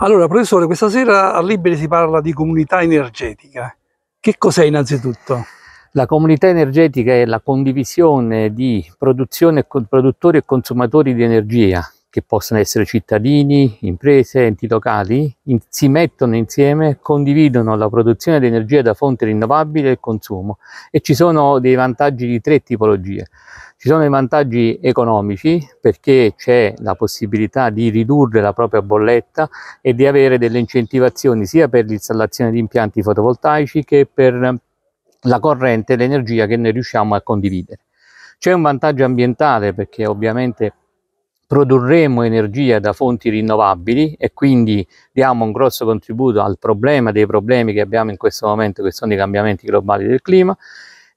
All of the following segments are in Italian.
Allora, professore, questa sera a Liberi si parla di comunità energetica. Che cos'è innanzitutto? La comunità energetica è la condivisione di produzione, produttori e consumatori di energia che possono essere cittadini, imprese, enti locali, in, si mettono insieme, condividono la produzione di energia da fonte rinnovabile e il consumo e ci sono dei vantaggi di tre tipologie. Ci sono i vantaggi economici perché c'è la possibilità di ridurre la propria bolletta e di avere delle incentivazioni sia per l'installazione di impianti fotovoltaici che per la corrente e l'energia che noi riusciamo a condividere. C'è un vantaggio ambientale perché ovviamente produrremo energia da fonti rinnovabili e quindi diamo un grosso contributo al problema dei problemi che abbiamo in questo momento che sono i cambiamenti globali del clima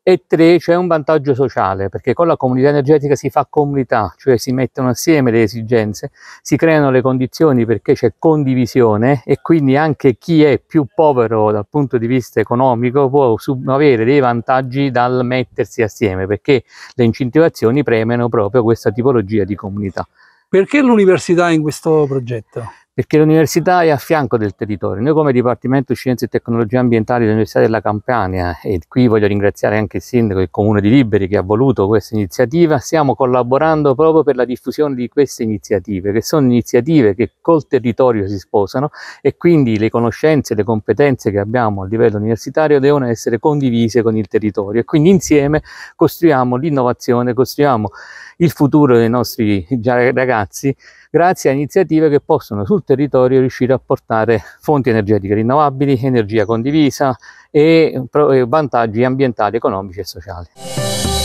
e tre c'è un vantaggio sociale perché con la comunità energetica si fa comunità cioè si mettono assieme le esigenze si creano le condizioni perché c'è condivisione e quindi anche chi è più povero dal punto di vista economico può avere dei vantaggi dal mettersi assieme perché le incentivazioni premiano proprio questa tipologia di comunità perché l'università in questo progetto? perché l'università è a fianco del territorio. Noi come Dipartimento Scienze e Tecnologie Ambientali dell'Università della Campania, e qui voglio ringraziare anche il Sindaco e il Comune di Liberi che ha voluto questa iniziativa, stiamo collaborando proprio per la diffusione di queste iniziative, che sono iniziative che col territorio si sposano e quindi le conoscenze, e le competenze che abbiamo a livello universitario devono essere condivise con il territorio e quindi insieme costruiamo l'innovazione, costruiamo il futuro dei nostri ragazzi grazie a iniziative che possono sul territorio riuscire a portare fonti energetiche rinnovabili, energia condivisa e vantaggi ambientali, economici e sociali.